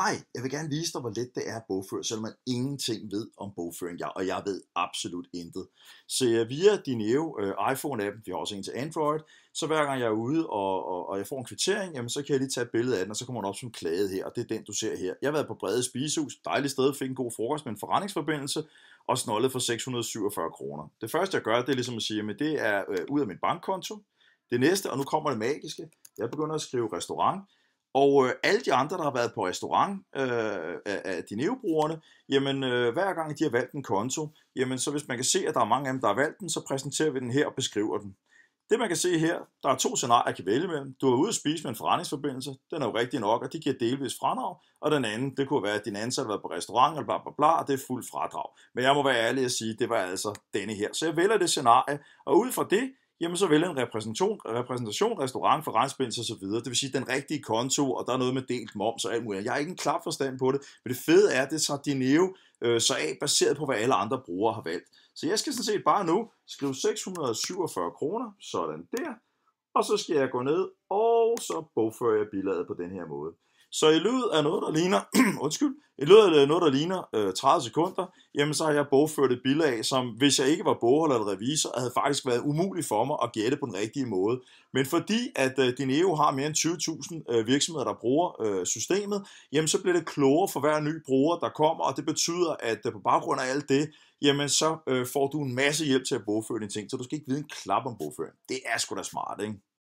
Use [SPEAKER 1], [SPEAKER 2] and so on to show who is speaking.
[SPEAKER 1] Hej, jeg vil gerne vise dig, hvor let det er at bogføre, selvom man ingenting ved om bogføring, jeg, og jeg ved absolut intet. Så jeg øh, via Dineo øh, iPhone-appen, vi har også en til Android, så hver gang jeg er ude, og, og, og jeg får en kvittering, jamen, så kan jeg lige tage et billede af den, og så kommer den op som klaget her, og det er den, du ser her. Jeg har været på Brede Spisehus, dejligt sted, fik en god frokost med en forretningsforbindelse, og snollet for 647 kroner. Det første, jeg gør, det er ligesom at sige, at det er øh, ud af min bankkonto. Det næste, og nu kommer det magiske, jeg begynder at skrive restaurant, og øh, alle de andre, der har været på restaurant øh, af, af de neobrugerne, jamen øh, hver gang de har valgt en konto, jamen så hvis man kan se, at der er mange af dem, der har valgt den, så præsenterer vi den her og beskriver den. Det man kan se her, der er to scenarier, jeg kan vælge mellem. Du er ude at spise med en forretningsforbindelse, den er jo rigtig nok, og de giver delvis fradrag, og den anden, det kunne være, at din ansat har været på restaurant, eller bla bla bla, og det er fuld fradrag. Men jeg må være ærlig at sige, det var altså denne her. Så jeg vælger det scenarie, og ud fra det, jamen så vælger en repræsentation, repræsentation restaurant for og så videre. Det vil sige den rigtige konto, og der er noget med delt moms og alt muligt. Jeg har ikke en klar forstand på det, men det fede er, at det tager Dineo øh, så af, baseret på, hvad alle andre brugere har valgt. Så jeg skal sådan set bare nu skrive 647 kroner, sådan der, og så skal jeg gå ned, og så bogfører jeg billedet på den her måde. Så i løbet af noget, der ligner, undskyld, i løbet af noget, der ligner øh, 30 sekunder, jamen så har jeg bogført et billede af, som hvis jeg ikke var bogholder eller revisor, havde faktisk været umuligt for mig at gætte på den rigtige måde. Men fordi at øh, Dineo har mere end 20.000 øh, virksomheder, der bruger øh, systemet, jamen så bliver det klogere for hver ny bruger, der kommer, og det betyder, at øh, på baggrund af alt det, jamen så øh, får du en masse hjælp til at bogføre dine ting, så du skal ikke vide en klap om bogføring. Det er sgu da smart, ikke?